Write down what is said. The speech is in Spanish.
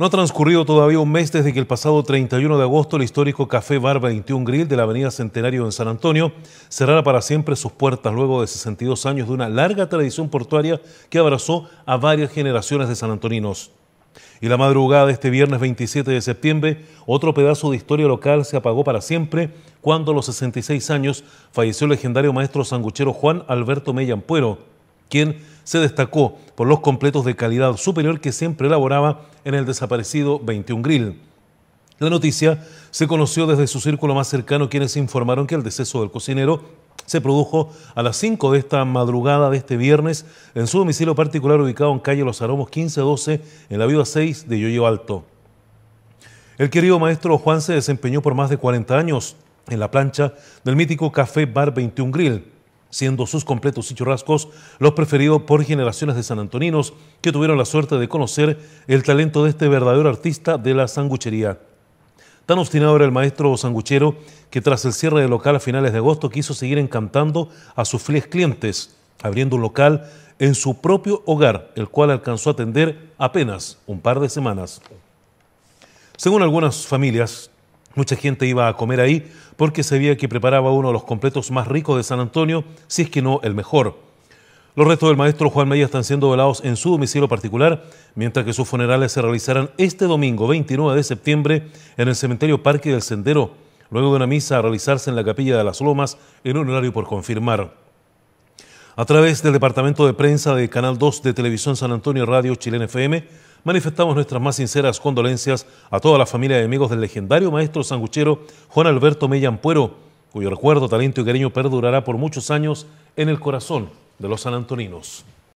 No ha transcurrido todavía un mes desde que el pasado 31 de agosto el histórico Café Bar 21 Grill de la Avenida Centenario en San Antonio cerrara para siempre sus puertas luego de 62 años de una larga tradición portuaria que abrazó a varias generaciones de sanantoninos. Y la madrugada de este viernes 27 de septiembre, otro pedazo de historia local se apagó para siempre cuando a los 66 años falleció el legendario maestro sanguchero Juan Alberto Mellampuero quien se destacó por los completos de calidad superior que siempre elaboraba en el desaparecido 21 Grill. La noticia se conoció desde su círculo más cercano, quienes informaron que el deceso del cocinero se produjo a las 5 de esta madrugada de este viernes en su domicilio particular ubicado en calle Los Aromos 1512 en la Viva 6 de Yoyo Alto. El querido maestro Juan se desempeñó por más de 40 años en la plancha del mítico Café Bar 21 Grill siendo sus completos y churrascos los preferidos por generaciones de sanantoninos que tuvieron la suerte de conocer el talento de este verdadero artista de la sanguchería. Tan obstinado era el maestro sanguchero que tras el cierre del local a finales de agosto quiso seguir encantando a sus fieles clientes, abriendo un local en su propio hogar, el cual alcanzó a atender apenas un par de semanas. Según algunas familias, Mucha gente iba a comer ahí porque sabía que preparaba uno de los completos más ricos de San Antonio, si es que no el mejor. Los restos del maestro Juan Mella están siendo velados en su domicilio particular, mientras que sus funerales se realizarán este domingo 29 de septiembre en el cementerio Parque del Sendero, luego de una misa a realizarse en la Capilla de las Lomas en un horario por confirmar. A través del departamento de prensa de Canal 2 de Televisión San Antonio Radio Chilena FM, manifestamos nuestras más sinceras condolencias a toda la familia y amigos del legendario maestro sanguchero Juan Alberto Mellanpuero, cuyo recuerdo, talento y cariño perdurará por muchos años en el corazón de los sanantoninos.